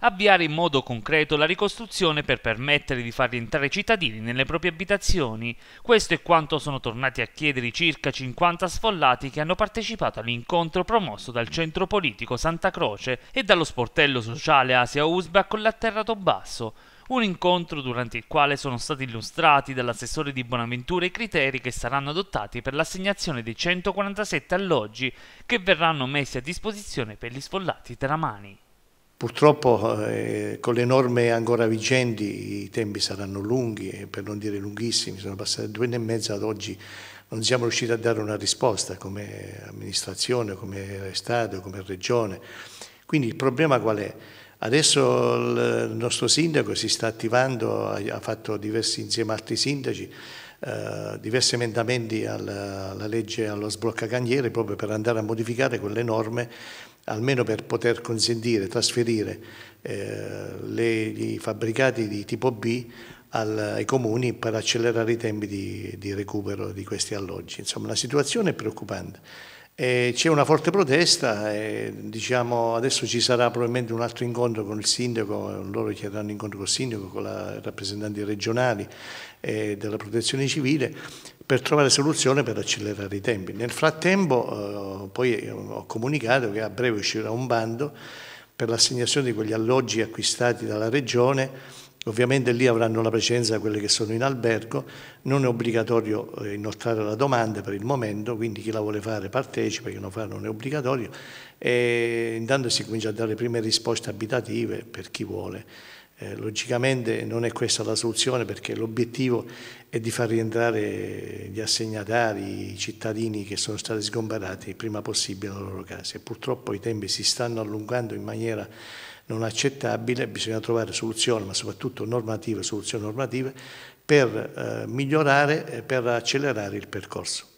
avviare in modo concreto la ricostruzione per permettere di far rientrare i cittadini nelle proprie abitazioni. Questo è quanto sono tornati a chiedere i circa 50 sfollati che hanno partecipato all'incontro promosso dal centro politico Santa Croce e dallo sportello sociale Asia Uzbek con l'atterrato basso. Un incontro durante il quale sono stati illustrati dall'assessore di Bonaventura i criteri che saranno adottati per l'assegnazione dei 147 alloggi che verranno messi a disposizione per gli sfollati teramani. Purtroppo eh, con le norme ancora vigenti i tempi saranno lunghi, per non dire lunghissimi, sono passati due anni e mezzo ad oggi non siamo riusciti a dare una risposta come amministrazione, come Stato, come Regione. Quindi il problema qual è? Adesso il nostro sindaco si sta attivando, ha fatto diversi insieme a altri sindaci, eh, diversi emendamenti alla, alla legge allo sblocca cantieri proprio per andare a modificare quelle norme almeno per poter consentire, trasferire eh, le, i fabbricati di tipo B al, ai comuni per accelerare i tempi di, di recupero di questi alloggi. Insomma la situazione è preoccupante e c'è una forte protesta e diciamo, adesso ci sarà probabilmente un altro incontro con il sindaco, loro chiederanno incontro con il sindaco, con i rappresentanti regionali e eh, della protezione civile per trovare soluzione per accelerare i tempi. Nel frattempo eh, poi eh, ho comunicato che a breve uscirà un bando per l'assegnazione di quegli alloggi acquistati dalla regione Ovviamente lì avranno la precedenza quelle che sono in albergo, non è obbligatorio eh, inoltrare la domanda per il momento, quindi chi la vuole fare partecipa, chi non fa non è obbligatorio e intanto si comincia a dare prime risposte abitative per chi vuole. Eh, logicamente non è questa la soluzione perché l'obiettivo è di far rientrare gli assegnatari, i cittadini che sono stati sgomberati prima possibile dalle loro case. Purtroppo i tempi si stanno allungando in maniera non accettabile, bisogna trovare soluzioni, ma soprattutto normative, soluzioni normative, per eh, migliorare, per accelerare il percorso.